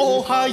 Hola,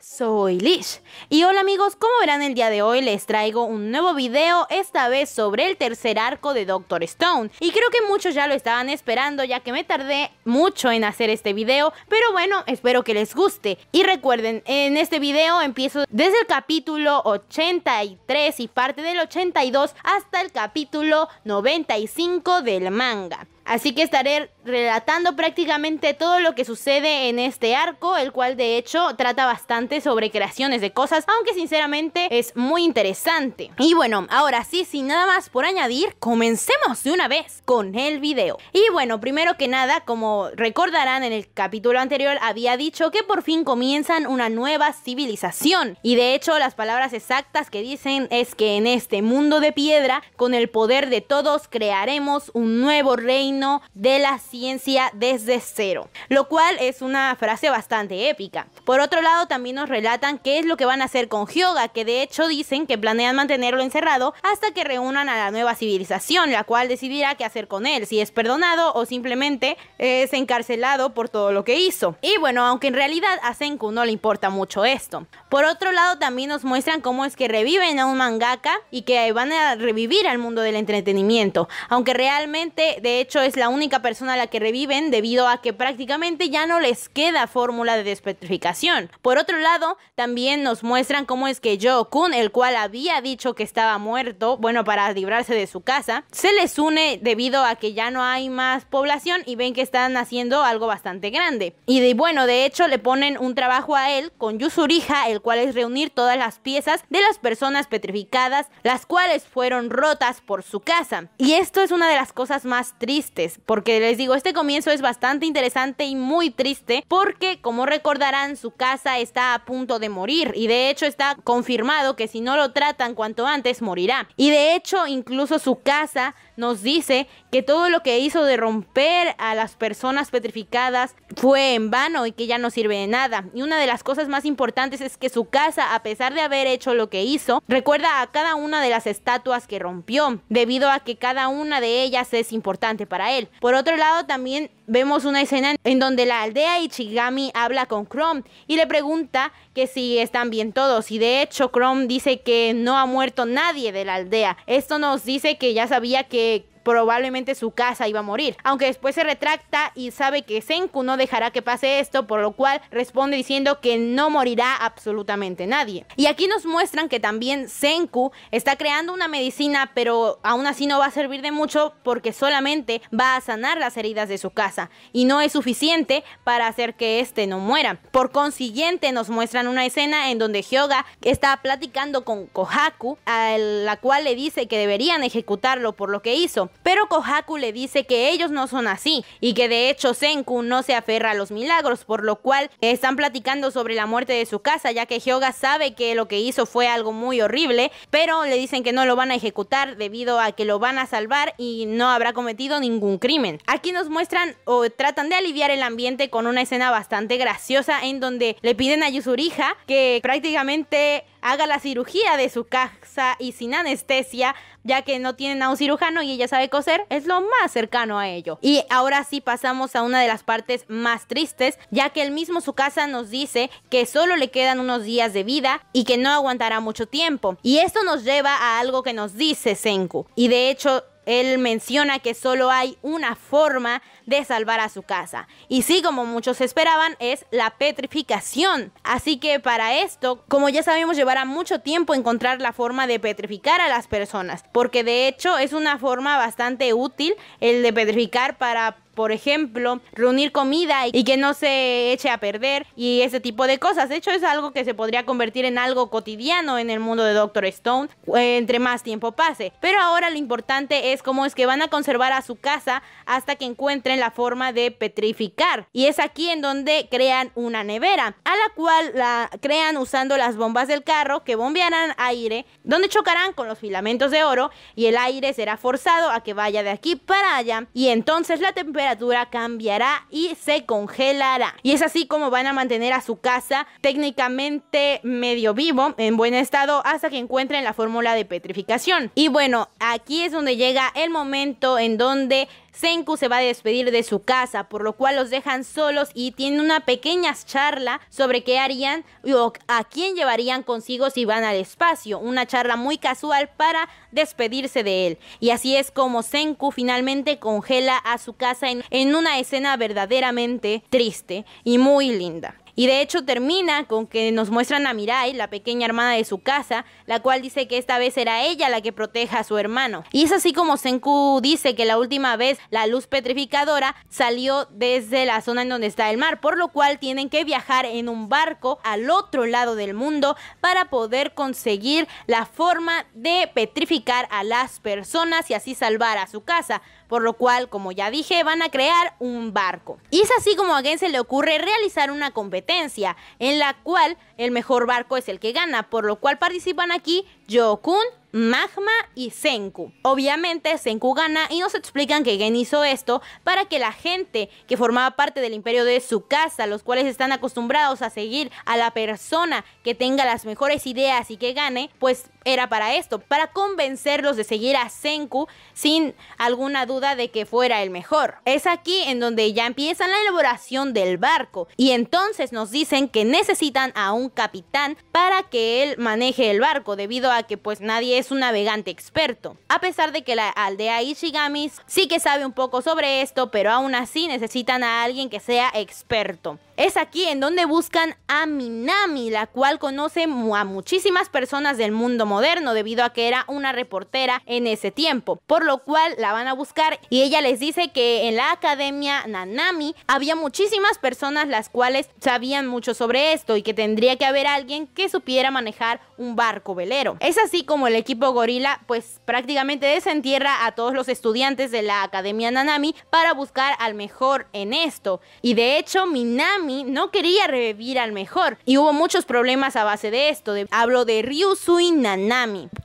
soy Lish. Y hola amigos, como verán el día de hoy les traigo un nuevo video, esta vez sobre el tercer arco de Doctor Stone. Y creo que muchos ya lo estaban esperando ya que me tardé mucho en hacer este video, pero bueno, espero que les guste. Y recuerden, en este video empiezo desde el capítulo 83 y parte del 82 hasta el capítulo 95 del manga. Así que estaré relatando prácticamente todo lo que sucede en este arco, el cual de hecho trata bastante sobre creaciones de cosas, aunque sinceramente es muy interesante. Y bueno, ahora sí, sin nada más por añadir, comencemos de una vez con el video. Y bueno, primero que nada, como recordarán en el capítulo anterior, había dicho que por fin comienzan una nueva civilización. Y de hecho, las palabras exactas que dicen es que en este mundo de piedra, con el poder de todos, crearemos un nuevo reino de la ciencia desde cero, lo cual es una frase bastante épica. Por otro lado, también nos relatan qué es lo que van a hacer con Hyoga, que de hecho dicen que planean mantenerlo encerrado hasta que reúnan a la nueva civilización, la cual decidirá qué hacer con él, si es perdonado o simplemente es encarcelado por todo lo que hizo. Y bueno, aunque en realidad a Senku no le importa mucho esto. Por otro lado, también nos muestran cómo es que reviven a un mangaka y que van a revivir al mundo del entretenimiento, aunque realmente de hecho es es la única persona a la que reviven debido a que prácticamente ya no les queda fórmula de despetrificación. Por otro lado, también nos muestran cómo es que Yo kun el cual había dicho que estaba muerto, bueno, para librarse de su casa, se les une debido a que ya no hay más población y ven que están haciendo algo bastante grande. Y de, bueno, de hecho le ponen un trabajo a él con Yusuriha, el cual es reunir todas las piezas de las personas petrificadas, las cuales fueron rotas por su casa. Y esto es una de las cosas más tristes porque les digo, este comienzo es bastante interesante y muy triste, porque como recordarán, su casa está a punto de morir y de hecho está confirmado que si no lo tratan cuanto antes morirá. Y de hecho, incluso su casa nos dice que todo lo que hizo de romper a las personas petrificadas fue en vano y que ya no sirve de nada. Y una de las cosas más importantes es que su casa, a pesar de haber hecho lo que hizo, recuerda a cada una de las estatuas que rompió, debido a que cada una de ellas es importante para él. Por otro lado, también vemos una escena en donde la aldea Ichigami habla con Chrome y le pregunta que si están bien todos. Y de hecho, Chrome dice que no ha muerto nadie de la aldea. Esto nos dice que ya sabía que probablemente su casa iba a morir. Aunque después se retracta y sabe que Senku no dejará que pase esto, por lo cual responde diciendo que no morirá absolutamente nadie. Y aquí nos muestran que también Senku está creando una medicina, pero aún así no va a servir de mucho porque solamente va a sanar las heridas de su casa y no es suficiente para hacer que este no muera. Por consiguiente, nos muestran una escena en donde Hyoga está platicando con Kohaku, a la cual le dice que deberían ejecutarlo por lo que hizo pero Kohaku le dice que ellos no son así y que de hecho Senku no se aferra a los milagros, por lo cual están platicando sobre la muerte de su casa, ya que Hyoga sabe que lo que hizo fue algo muy horrible, pero le dicen que no lo van a ejecutar debido a que lo van a salvar y no habrá cometido ningún crimen. Aquí nos muestran o tratan de aliviar el ambiente con una escena bastante graciosa en donde le piden a Yuzuriha que prácticamente haga la cirugía de su casa y sin anestesia, ya que no tienen a un cirujano y ella sabe coser, es lo más cercano a ello. Y ahora sí pasamos a una de las partes más tristes, ya que el mismo su casa nos dice que solo le quedan unos días de vida y que no aguantará mucho tiempo. Y esto nos lleva a algo que nos dice Senku. Y de hecho, él menciona que solo hay una forma de salvar a su casa. Y sí, como muchos esperaban, es la petrificación. Así que para esto, como ya sabemos, llevará mucho tiempo encontrar la forma de petrificar a las personas. Porque de hecho es una forma bastante útil el de petrificar para por ejemplo, reunir comida y que no se eche a perder y ese tipo de cosas. De hecho, es algo que se podría convertir en algo cotidiano en el mundo de Doctor Stone eh, entre más tiempo pase. Pero ahora lo importante es cómo es que van a conservar a su casa hasta que encuentren la forma de petrificar. Y es aquí en donde crean una nevera, a la cual la crean usando las bombas del carro que bombearán aire, donde chocarán con los filamentos de oro y el aire será forzado a que vaya de aquí para allá y entonces la temperatura cambiará y se congelará. Y es así como van a mantener a su casa técnicamente medio vivo, en buen estado, hasta que encuentren la fórmula de petrificación. Y bueno, aquí es donde llega el momento en donde Senku se va a despedir de su casa, por lo cual los dejan solos y tienen una pequeña charla sobre qué harían o a quién llevarían consigo si van al espacio. Una charla muy casual para despedirse de él. Y así es como Senku finalmente congela a su casa en, en una escena verdaderamente triste y muy linda. Y de hecho termina con que nos muestran a Mirai, la pequeña hermana de su casa, la cual dice que esta vez será ella la que proteja a su hermano. Y es así como Senku dice que la última vez la luz petrificadora salió desde la zona en donde está el mar, por lo cual tienen que viajar en un barco al otro lado del mundo para poder conseguir la forma de petrificar a las personas y así salvar a su casa por lo cual, como ya dije, van a crear un barco. Y es así como a Gen se le ocurre realizar una competencia, en la cual el mejor barco es el que gana, por lo cual participan aquí Jokun, Magma y Senku. Obviamente Senku gana y nos explican que Gen hizo esto para que la gente que formaba parte del imperio de su casa, los cuales están acostumbrados a seguir a la persona que tenga las mejores ideas y que gane, pues era para esto, para convencerlos de seguir a Senku sin alguna duda de que fuera el mejor. Es aquí en donde ya empiezan la elaboración del barco y entonces nos dicen que necesitan a un capitán para que él maneje el barco debido a que pues nadie es un navegante experto. A pesar de que la aldea Ishigamis sí que sabe un poco sobre esto, pero aún así necesitan a alguien que sea experto. Es aquí en donde buscan a Minami, la cual conoce a muchísimas personas del mundo moderno debido a que era una reportera en ese tiempo, por lo cual la van a buscar y ella les dice que en la academia Nanami había muchísimas personas las cuales sabían mucho sobre esto y que tendría que haber alguien que supiera manejar un barco velero. Es así como el equipo gorila pues prácticamente desentierra a todos los estudiantes de la academia Nanami para buscar al mejor en esto y de hecho Minami no quería revivir al mejor y hubo muchos problemas a base de esto. De, hablo de Ryusui Nanami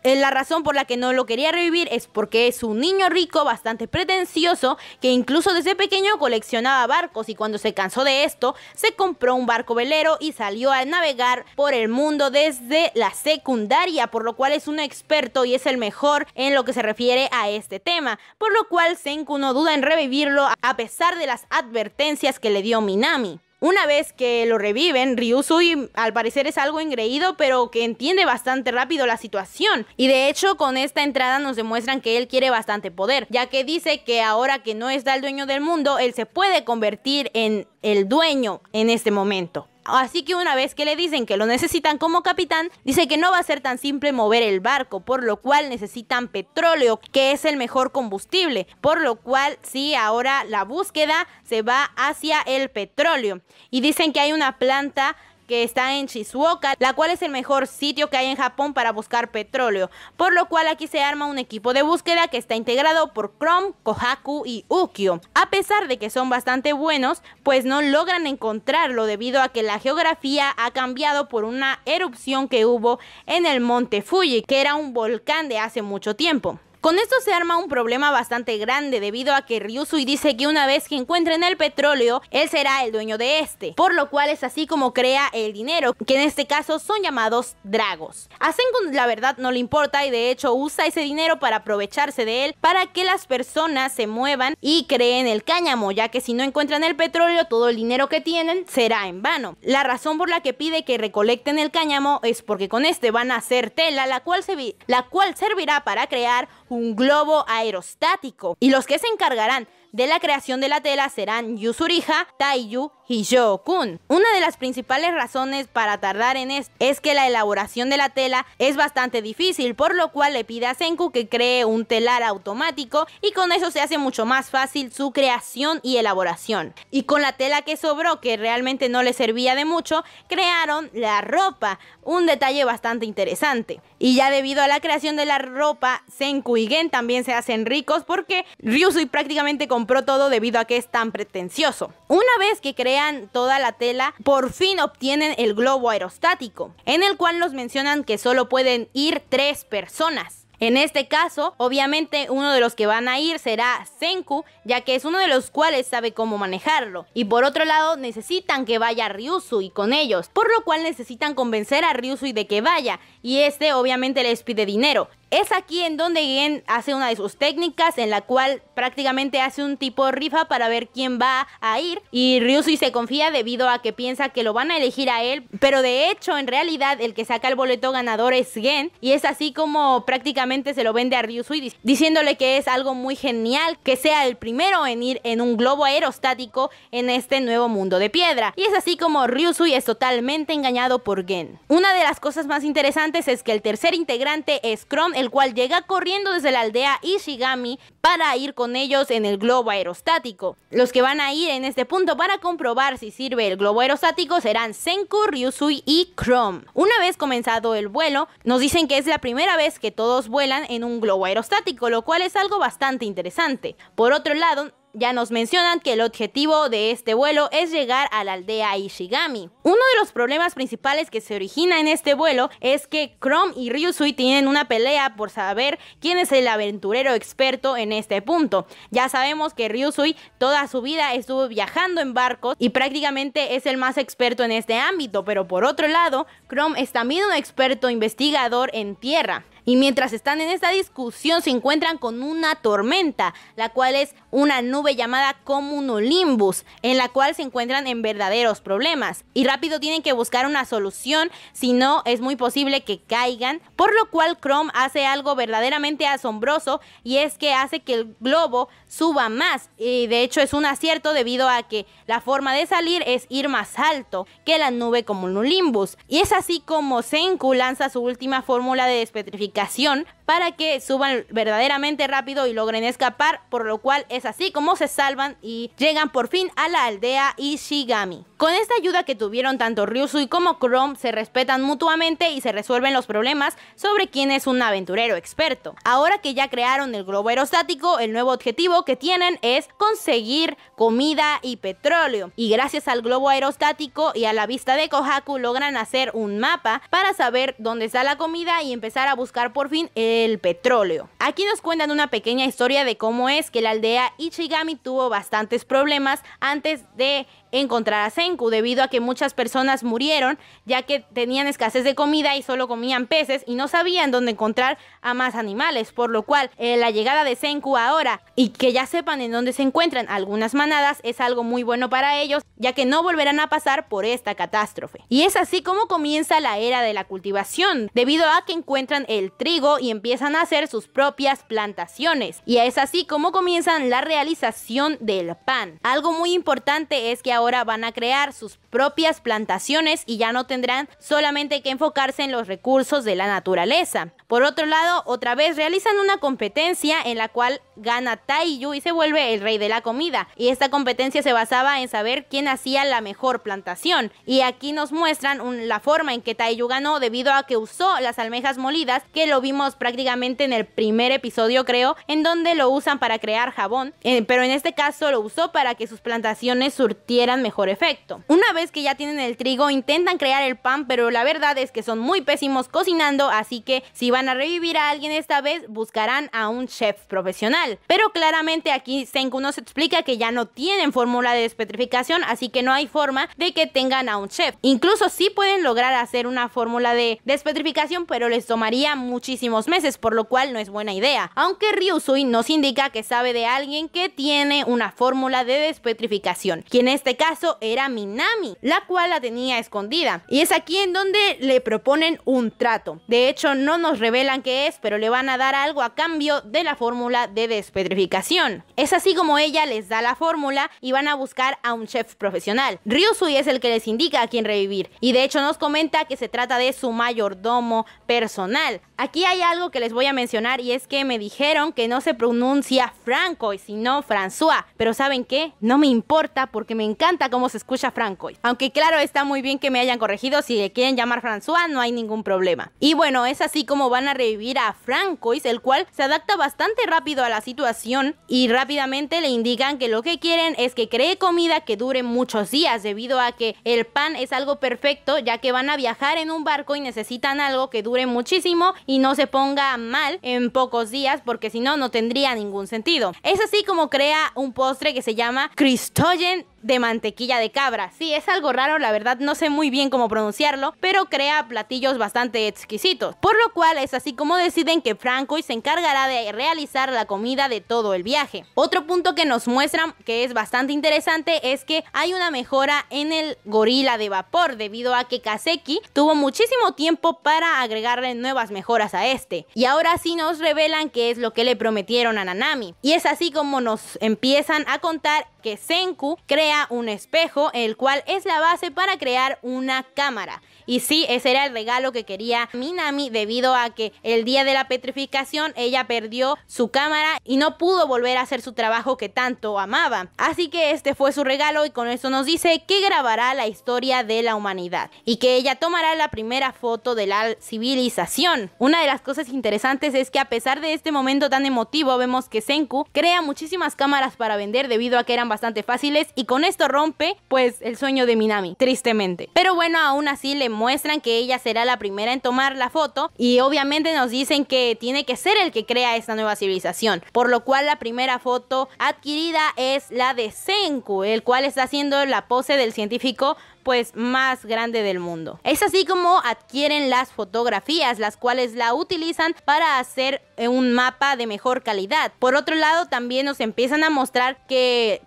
eh, la razón por la que no lo quería revivir es porque es un niño rico bastante pretencioso que incluso desde pequeño coleccionaba barcos y cuando se cansó de esto se compró un barco velero y salió a navegar por el mundo desde la secundaria, por lo cual es un experto y es el mejor en lo que se refiere a este tema, por lo cual Senku no duda en revivirlo a pesar de las advertencias que le dio Minami. Una vez que lo reviven, Ryusui al parecer es algo engreído, pero que entiende bastante rápido la situación. Y de hecho, con esta entrada nos demuestran que él quiere bastante poder, ya que dice que ahora que no está el dueño del mundo, él se puede convertir en el dueño en este momento. Así que una vez que le dicen que lo necesitan como capitán, dice que no va a ser tan simple mover el barco, por lo cual necesitan petróleo, que es el mejor combustible, por lo cual sí, ahora la búsqueda se va hacia el petróleo. Y dicen que hay una planta que está en Shizuoka, la cual es el mejor sitio que hay en Japón para buscar petróleo, por lo cual aquí se arma un equipo de búsqueda que está integrado por Chrome, Kohaku y Ukio. A pesar de que son bastante buenos, pues no logran encontrarlo debido a que la geografía ha cambiado por una erupción que hubo en el monte Fuji, que era un volcán de hace mucho tiempo. Con esto se arma un problema bastante grande debido a que Ryusui dice que una vez que encuentren el petróleo, él será el dueño de este, por lo cual es así como crea el dinero, que en este caso son llamados dragos. A la verdad no le importa y de hecho usa ese dinero para aprovecharse de él para que las personas se muevan y creen el cáñamo, ya que si no encuentran el petróleo, todo el dinero que tienen será en vano. La razón por la que pide que recolecten el cáñamo es porque con este van a hacer tela, la cual, se la cual servirá para crear un globo aerostático y los que se encargarán de la creación de la tela serán Yusuriha, Taiyu y Yo-kun. Una de las principales razones para tardar en esto es que la elaboración de la tela es bastante difícil, por lo cual le pide a Senku que cree un telar automático y con eso se hace mucho más fácil su creación y elaboración. Y con la tela que sobró, que realmente no le servía de mucho, crearon la ropa, un detalle bastante interesante. Y ya debido a la creación de la ropa, Senku y Gen también se hacen ricos porque Ryusui prácticamente con compró todo debido a que es tan pretencioso. Una vez que crean toda la tela, por fin obtienen el globo aerostático, en el cual nos mencionan que solo pueden ir tres personas. En este caso, obviamente uno de los que van a ir será Senku, ya que es uno de los cuales sabe cómo manejarlo. Y por otro lado, necesitan que vaya y con ellos, por lo cual necesitan convencer a Ryusui de que vaya, y este obviamente les pide dinero. Es aquí en donde Gen hace una de sus técnicas en la cual prácticamente hace un tipo rifa para ver quién va a ir y Ryusui se confía debido a que piensa que lo van a elegir a él, pero de hecho en realidad el que saca el boleto ganador es Gen y es así como prácticamente se lo vende a Ryusui diciéndole que es algo muy genial que sea el primero en ir en un globo aerostático en este nuevo mundo de piedra y es así como Ryusui es totalmente engañado por Gen. Una de las cosas más interesantes es que el tercer integrante es Chrome el cual llega corriendo desde la aldea Ishigami para ir con ellos en el globo aerostático. Los que van a ir en este punto para comprobar si sirve el globo aerostático serán Senku, Ryusui y Chrome. Una vez comenzado el vuelo, nos dicen que es la primera vez que todos vuelan en un globo aerostático, lo cual es algo bastante interesante. Por otro lado, ya nos mencionan que el objetivo de este vuelo es llegar a la aldea Ishigami. Uno de los problemas principales que se origina en este vuelo es que Chrome y Ryusui tienen una pelea por saber quién es el aventurero experto en este punto. Ya sabemos que Ryusui toda su vida estuvo viajando en barcos y prácticamente es el más experto en este ámbito, pero por otro lado, Chrome es también un experto investigador en tierra. Y mientras están en esta discusión se encuentran con una tormenta, la cual es una nube llamada Comunolimbus, en la cual se encuentran en verdaderos problemas. Y rápido tienen que buscar una solución, si no es muy posible que caigan. Por lo cual Chrome hace algo verdaderamente asombroso y es que hace que el globo suba más. Y de hecho es un acierto debido a que la forma de salir es ir más alto que la nube Comunolimbus. Y es así como Senku lanza su última fórmula de despetrificación aplicación para que suban verdaderamente rápido y logren escapar, por lo cual es así como se salvan y llegan por fin a la aldea Ishigami. Con esta ayuda que tuvieron tanto Ryusui como Chrome se respetan mutuamente y se resuelven los problemas sobre quién es un aventurero experto. Ahora que ya crearon el globo aerostático, el nuevo objetivo que tienen es conseguir comida y petróleo. Y gracias al globo aerostático y a la vista de Kohaku logran hacer un mapa para saber dónde está la comida y empezar a buscar por fin el del petróleo. Aquí nos cuentan una pequeña historia de cómo es que la aldea Ichigami tuvo bastantes problemas antes de encontrar a Senku debido a que muchas personas murieron ya que tenían escasez de comida y solo comían peces y no sabían dónde encontrar a más animales, por lo cual eh, la llegada de Senku ahora y que ya sepan en dónde se encuentran algunas manadas es algo muy bueno para ellos ya que no volverán a pasar por esta catástrofe. Y es así como comienza la era de la cultivación debido a que encuentran el trigo y empiezan a hacer sus propias plantaciones y es así como comienzan la realización del pan. Algo muy importante es que ahora van a crear sus propias plantaciones y ya no tendrán solamente que enfocarse en los recursos de la naturaleza. Por otro lado, otra vez realizan una competencia en la cual gana Taiyu y se vuelve el rey de la comida. Y esta competencia se basaba en saber quién hacía la mejor plantación. Y aquí nos muestran la forma en que Taiyu ganó debido a que usó las almejas molidas que lo vimos prácticamente prácticamente en el primer episodio creo, en donde lo usan para crear jabón, eh, pero en este caso lo usó para que sus plantaciones surtieran mejor efecto. Una vez que ya tienen el trigo, intentan crear el pan, pero la verdad es que son muy pésimos cocinando, así que si van a revivir a alguien esta vez, buscarán a un chef profesional. Pero claramente aquí Senku nos explica que ya no tienen fórmula de despetrificación, así que no hay forma de que tengan a un chef. Incluso sí pueden lograr hacer una fórmula de despetrificación, pero les tomaría muchísimos meses por lo cual no es buena idea. Aunque Ryusui nos indica que sabe de alguien que tiene una fórmula de despetrificación, que en este caso era Minami, la cual la tenía escondida. Y es aquí en donde le proponen un trato. De hecho, no nos revelan qué es, pero le van a dar algo a cambio de la fórmula de despetrificación. Es así como ella les da la fórmula y van a buscar a un chef profesional. Ryusui es el que les indica a quién revivir y de hecho nos comenta que se trata de su mayordomo personal. Aquí hay algo que les voy a mencionar y es que me dijeron que no se pronuncia Francois, sino François. Pero ¿saben qué? No me importa porque me encanta cómo se escucha Francois. Aunque claro, está muy bien que me hayan corregido. Si le quieren llamar François, no hay ningún problema. Y bueno, es así como van a revivir a Francois, el cual se adapta bastante rápido a la situación y rápidamente le indican que lo que quieren es que cree comida que dure muchos días debido a que el pan es algo perfecto ya que van a viajar en un barco y necesitan algo que dure muchísimo y no se ponga mal en pocos días porque si no, no tendría ningún sentido. Es así como crea un postre que se llama Christogen de mantequilla de cabra. Sí, es algo raro, la verdad no sé muy bien cómo pronunciarlo, pero crea platillos bastante exquisitos. Por lo cual es así como deciden que Franco y se encargará de realizar la comida de todo el viaje. Otro punto que nos muestran que es bastante interesante es que hay una mejora en el gorila de vapor debido a que Kaseki tuvo muchísimo tiempo para agregarle nuevas mejoras a este. Y ahora sí nos revelan qué es lo que le prometieron a Nanami. Y es así como nos empiezan a contar que Senku crea un espejo, el cual es la base para crear una cámara. Y sí, ese era el regalo que quería Minami debido a que el día de la petrificación ella perdió su cámara y no pudo volver a hacer su trabajo que tanto amaba. Así que este fue su regalo y con eso nos dice que grabará la historia de la humanidad y que ella tomará la primera foto de la civilización. Una de las cosas interesantes es que a pesar de este momento tan emotivo vemos que Senku crea muchísimas cámaras para vender debido a que eran bastante fáciles y con esto rompe pues el sueño de Minami, tristemente. Pero bueno, aún así le muestran que ella será la primera en tomar la foto y obviamente nos dicen que tiene que ser el que crea esta nueva civilización, por lo cual la primera foto adquirida es la de Senku, el cual está haciendo la pose del científico pues más grande del mundo. Es así como adquieren las fotografías, las cuales la utilizan para hacer eh, un mapa de mejor calidad. Por otro lado, también nos empiezan a mostrar que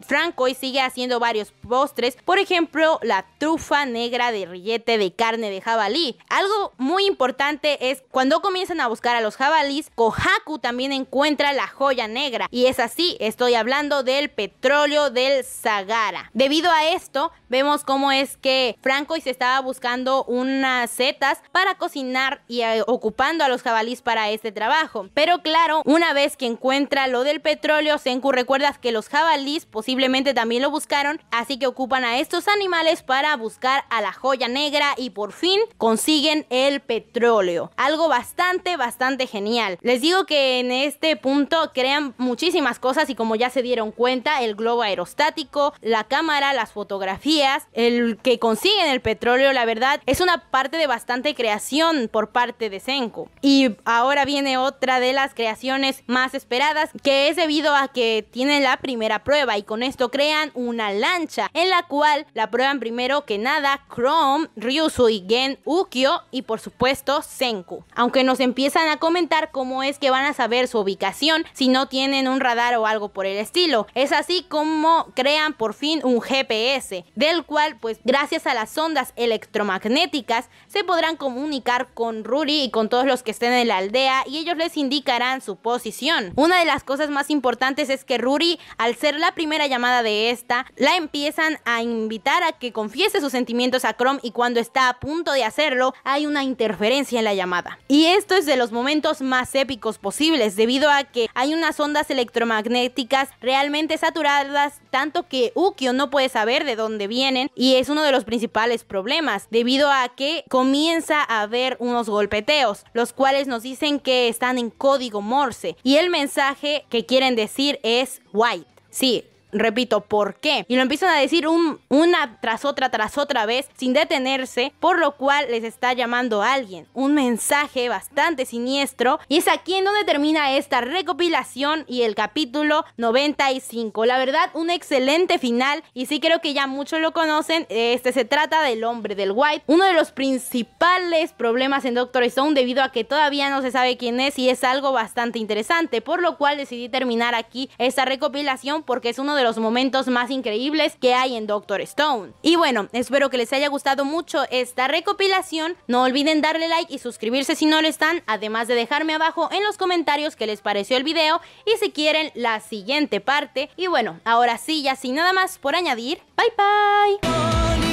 y sigue haciendo varios postres, por ejemplo, la trufa negra de rillete de carne de jabalí. Algo muy importante es cuando comienzan a buscar a los jabalíes, Kohaku también encuentra la joya negra y es así, estoy hablando del petróleo del Sagara. Debido a esto, vemos cómo es que Franco y se estaba buscando unas setas para cocinar y eh, ocupando a los jabalíes para este trabajo. Pero claro, una vez que encuentra lo del petróleo, Senku recuerda que los jabalíes posiblemente también lo buscaron, así que ocupan a estos animales para buscar a la joya negra y por fin consiguen el petróleo. Algo bastante, bastante genial. Les digo que en este punto crean muchísimas cosas y como ya se dieron cuenta, el globo aerostático, la cámara, las fotografías, el que consiguen el petróleo, la verdad, es una parte de bastante creación por parte de Senku. Y ahora viene otra de las creaciones más esperadas, que es debido a que tienen la primera prueba y con esto crean una lancha en la cual la prueban primero que nada Chrome, y Gen, Ukyo y por supuesto Senku. Aunque nos empiezan a comentar cómo es que van a saber su ubicación si no tienen un radar o algo por el estilo. Es así como crean por fin un GPS, del cual pues gracias gracias a las ondas electromagnéticas, se podrán comunicar con Ruri y con todos los que estén en la aldea y ellos les indicarán su posición. Una de las cosas más importantes es que Ruri, al ser la primera llamada de esta, la empiezan a invitar a que confiese sus sentimientos a Chrome y cuando está a punto de hacerlo, hay una interferencia en la llamada. Y esto es de los momentos más épicos posibles, debido a que hay unas ondas electromagnéticas realmente saturadas, tanto que Ukyo no puede saber de dónde vienen y es uno de los los principales problemas, debido a que comienza a haber unos golpeteos, los cuales nos dicen que están en código Morse y el mensaje que quieren decir es white. Sí, repito, ¿por qué? Y lo empiezan a decir una tras otra, tras otra vez, sin detenerse, por lo cual les está llamando alguien. Un mensaje bastante siniestro. Y es aquí en donde termina esta recopilación y el capítulo 95. La verdad, un excelente final. Y sí creo que ya muchos lo conocen. Este se trata del hombre del White. Uno de los principales problemas en Doctor Stone debido a que todavía no se sabe quién es y es algo bastante interesante. Por lo cual decidí terminar aquí esta recopilación porque es uno de de los momentos más increíbles que hay en Doctor Stone. Y bueno, espero que les haya gustado mucho esta recopilación. No olviden darle like y suscribirse si no lo están, además de dejarme abajo en los comentarios qué les pareció el video y si quieren la siguiente parte. Y bueno, ahora sí, ya sin nada más por añadir, bye bye.